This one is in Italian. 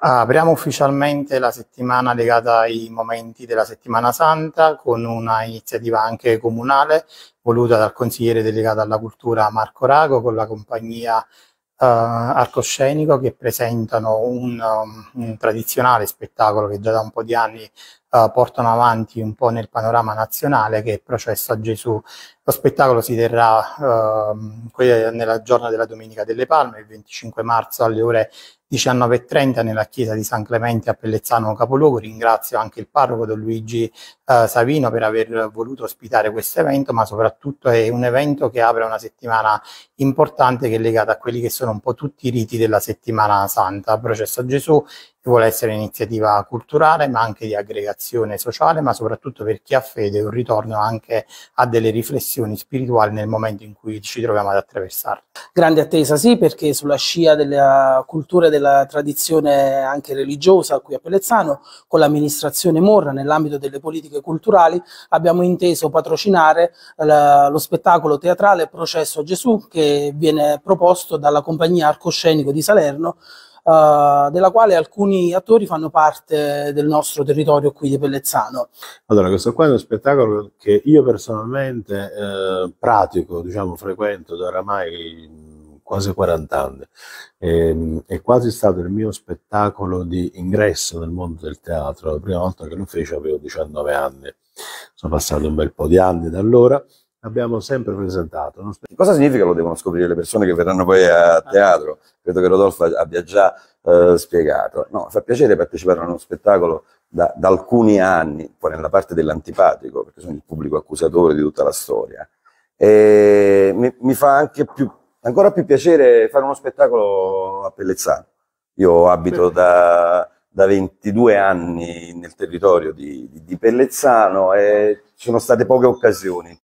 Apriamo ufficialmente la settimana legata ai momenti della settimana santa con una iniziativa anche comunale voluta dal consigliere delegato alla cultura Marco Rago con la compagnia eh, Arcoscenico che presentano un, um, un, tradizionale spettacolo che già da un po' di anni eh, portano avanti un po' nel panorama nazionale, che è il processo a Gesù. Lo spettacolo si terrà eh, nella giornata della Domenica delle Palme, il 25 marzo alle ore 19.30 nella chiesa di San Clemente a Pellezzano Capoluogo. Ringrazio anche il parroco Don Luigi eh, Savino per aver voluto ospitare questo evento, ma soprattutto è un evento che apre una settimana importante che è legata a quelli che sono un po' tutti i riti della settimana santa, processo a Gesù che vuole essere iniziativa culturale ma anche di aggregazione sociale, ma soprattutto per chi ha fede un ritorno anche a delle riflessioni spirituali nel momento in cui ci troviamo ad attraversarle. Grande attesa sì, perché sulla scia della cultura e della tradizione anche religiosa qui a Pellezzano, con l'amministrazione Morra nell'ambito delle politiche culturali abbiamo inteso patrocinare la, lo spettacolo teatrale Processo a Gesù che viene proposto dalla compagnia Arcoscenico di Salerno eh, della quale alcuni attori fanno parte del nostro territorio qui di Pellezzano. Allora, questo qua è uno spettacolo che io personalmente eh, pratico, diciamo, frequento da oramai quasi 40 anni. E, ehm, è quasi stato il mio spettacolo di ingresso nel mondo del teatro. La prima volta che lo feci avevo 19 anni. Sono passati un bel po' di anni da allora abbiamo sempre presentato. Cosa significa lo devono scoprire le persone che verranno poi a ah. teatro? Credo che Rodolfo abbia già eh, spiegato. No, fa piacere partecipare a uno spettacolo da, da alcuni anni, poi nella parte dell'antipatico, perché sono il pubblico accusatore di tutta la storia. E mi, mi fa anche più, ancora più piacere fare uno spettacolo a Pellezzano. Io abito da, da 22 anni nel territorio di, di, di Pellezzano e ci sono state poche occasioni